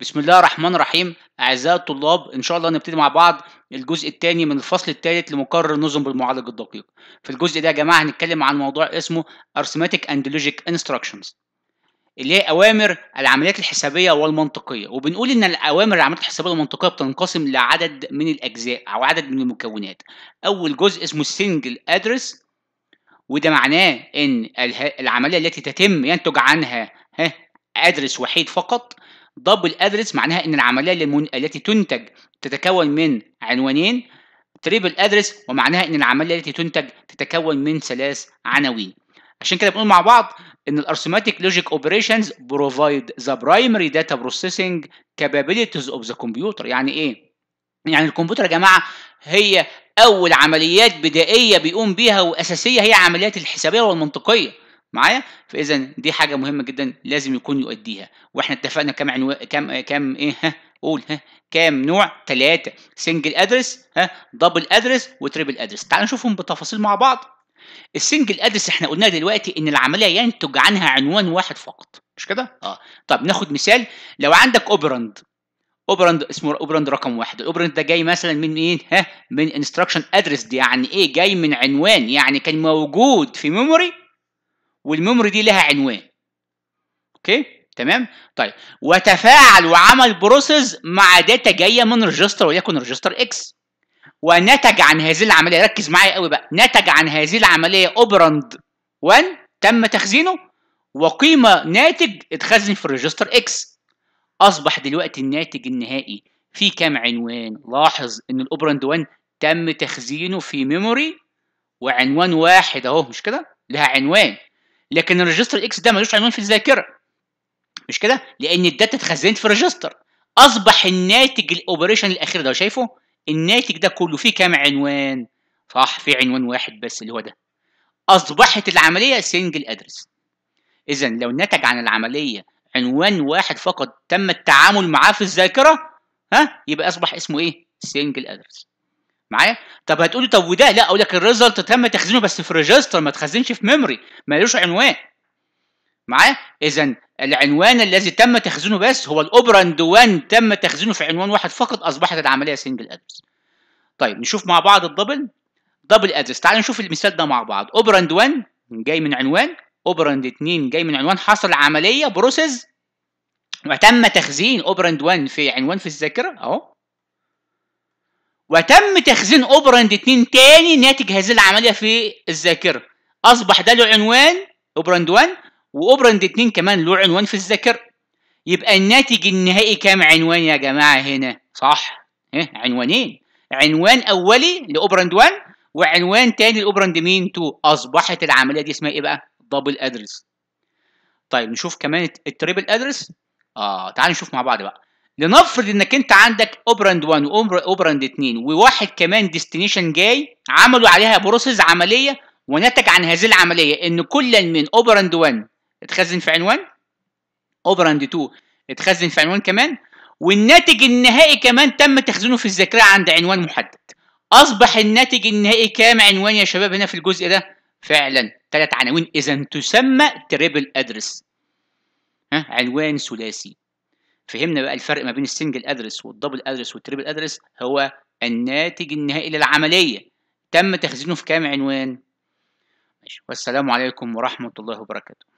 بسم الله الرحمن الرحيم اعزائي الطلاب ان شاء الله نبتدي مع بعض الجزء الثاني من الفصل الثالث لمقرر النظم بالمعالج الدقيق في الجزء ده يا جماعه هنتكلم عن موضوع اسمه arithmetic and logic instructions اللي هي اوامر العمليات الحسابيه والمنطقيه وبنقول ان الاوامر العمليات الحسابيه والمنطقيه بتنقسم لعدد من الاجزاء او عدد من المكونات اول جزء اسمه السنجل ادرس وده معناه ان العمليه التي تتم ينتج عنها ها ادرس وحيد فقط دبل ادرس معناها ان العمليه المن... التي تنتج تتكون من عنوانين تريبل ادرس ومعناها ان العمليه التي تنتج تتكون من ثلاث عناوين عشان كده بنقول مع بعض ان الارثماتيك لوجيك اوبريشنز بروفايد ذا برايمري داتا بروسيسنج كابابيلتيز اوف ذا كمبيوتر يعني ايه يعني الكمبيوتر يا جماعه هي اول عمليات بدائيه بيقوم بيها واساسيه هي عمليات الحسابيه والمنطقيه معايا فاذا دي حاجه مهمه جدا لازم يكون يؤديها واحنا اتفقنا كام عنوان كام كام ايه ها قول ها كام نوع ثلاثه سنجل ادرس ها دبل ادرس وتريبل ادرس تعال نشوفهم بتفاصيل مع بعض السنجل ادرس احنا قلنا دلوقتي ان العمليه ينتج عنها عنوان واحد فقط مش كده اه طب ناخد مثال لو عندك اوبراند اوبراند اسمه اوبراند رقم واحد الاوبراند ده جاي مثلا من ايه ها من انستراكشن ادرس يعني ايه جاي من عنوان يعني كان موجود في ميموري والميموري دي لها عنوان اوكي تمام طيب وتفاعل وعمل بروسيس مع داتا جايه من ريجستر وليكن ريجستر اكس ونتج عن هذه العمليه ركز معايا قوي بقى نتج عن هذه العمليه اوبراند 1 تم تخزينه وقيمه ناتج اتخزن في الريجستر اكس اصبح دلوقتي الناتج النهائي في كام عنوان لاحظ ان الاوبراند 1 تم تخزينه في ميموري وعنوان واحد اهو مش كده لها عنوان لكن الريجستر اكس ده ملوش عنوان في الذاكره مش كده لان الداتا اتخزنت في ريجستر اصبح الناتج الاوبريشن الاخير ده شايفه الناتج ده كله فيه كام عنوان صح في عنوان واحد بس اللي هو ده اصبحت العمليه سنجل ادرس اذا لو نتج عن العمليه عنوان واحد فقط تم التعامل معاه في الذاكره ها يبقى اصبح اسمه ايه سنجل ادرس معايا طب هتقولي طب وده لا اقول لك الريزلت تم تخزينه بس في ريجستر ما تخزنش في ميموري ما لوش عنوان معايا اذا العنوان الذي تم تخزينه بس هو الاوبراند 1 تم تخزينه في عنوان واحد فقط اصبحت العمليه سنجل ادرس طيب نشوف مع بعض الدبل دبل ادرس تعال نشوف المثال ده مع بعض اوبراند 1 جاي من عنوان اوبراند 2 جاي من عنوان حصل عمليه بروسيس وتم تخزين اوبراند 1 في عنوان في الذاكره اهو وتم تخزين اوبراند 2 تاني ناتج هذه العمليه في الذاكره اصبح ده له عنوان اوبراند 1 واوبراند 2 كمان له عنوان في الذاكره يبقى الناتج النهائي كام عنوان يا جماعه هنا صح إيه؟ عنوانين عنوان اولي لاوبراند 1 وعنوان تاني لاوبراند مين 2 اصبحت العمليه دي اسمها ايه بقى دبل ادرس طيب نشوف كمان التريبل ادرس اه تعال نشوف مع بعض بقى لنفرض انك انت عندك اوبراند 1 واوبراند 2 وواحد كمان ديستنيشن جاي عملوا عليها بروسيس عمليه ونتج عن هذه العمليه ان كل من اوبراند 1 اتخزن في عنوان اوبراند 2 اتخزن في عنوان كمان والناتج النهائي كمان تم تخزينه في الذاكره عند عنوان محدد اصبح الناتج النهائي كام عنوان يا شباب هنا في الجزء ده فعلا ثلاث عناوين اذا تسمى تريبل ادرس ها عنوان ثلاثي فهمنا بقى الفرق ما بين السنجل ادرس والدبل ادرس والتريبل ادرس هو الناتج النهائي للعمليه تم تخزينه في كام عنوان ماشي والسلام عليكم ورحمه الله وبركاته